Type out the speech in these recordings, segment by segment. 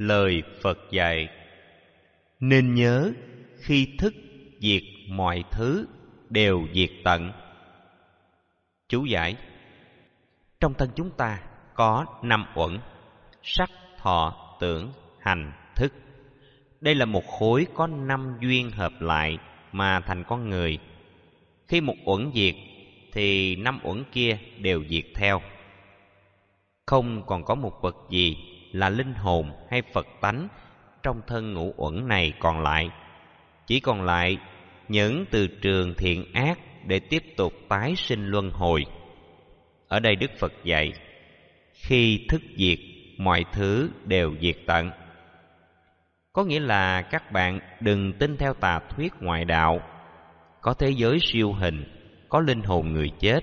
lời phật dạy nên nhớ khi thức diệt mọi thứ đều diệt tận chú giải trong thân chúng ta có năm uẩn sắc thọ tưởng hành thức đây là một khối có năm duyên hợp lại mà thành con người khi một uẩn diệt thì năm uẩn kia đều diệt theo không còn có một vật gì là linh hồn hay phật tánh trong thân ngũ uẩn này còn lại chỉ còn lại những từ trường thiện ác để tiếp tục tái sinh luân hồi ở đây đức phật dạy khi thức diệt mọi thứ đều diệt tận có nghĩa là các bạn đừng tin theo tà thuyết ngoại đạo có thế giới siêu hình có linh hồn người chết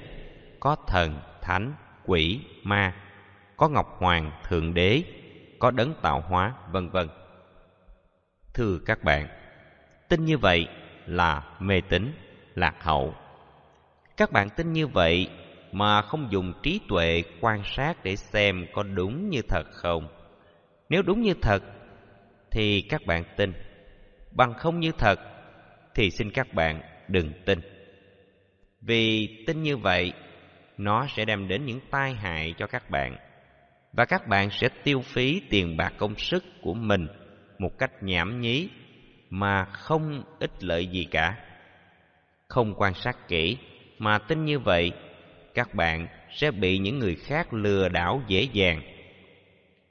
có thần thánh quỷ ma có Ngọc Hoàng, Thượng Đế, có Đấng Tạo Hóa, vân vân. Thưa các bạn, tin như vậy là mê tín lạc hậu. Các bạn tin như vậy mà không dùng trí tuệ quan sát để xem có đúng như thật không. Nếu đúng như thật thì các bạn tin, bằng không như thật thì xin các bạn đừng tin. Vì tin như vậy nó sẽ đem đến những tai hại cho các bạn và các bạn sẽ tiêu phí tiền bạc công sức của mình một cách nhảm nhí mà không ích lợi gì cả. Không quan sát kỹ mà tin như vậy, các bạn sẽ bị những người khác lừa đảo dễ dàng.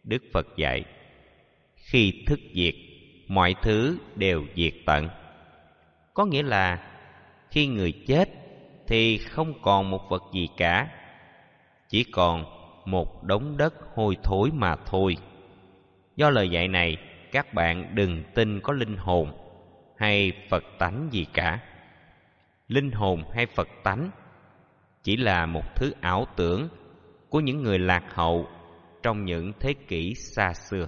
Đức Phật dạy: Khi thức diệt, mọi thứ đều diệt tận. Có nghĩa là khi người chết thì không còn một vật gì cả, chỉ còn một đống đất hôi thối mà thôi do lời dạy này các bạn đừng tin có linh hồn hay phật tánh gì cả linh hồn hay phật tánh chỉ là một thứ ảo tưởng của những người lạc hậu trong những thế kỷ xa xưa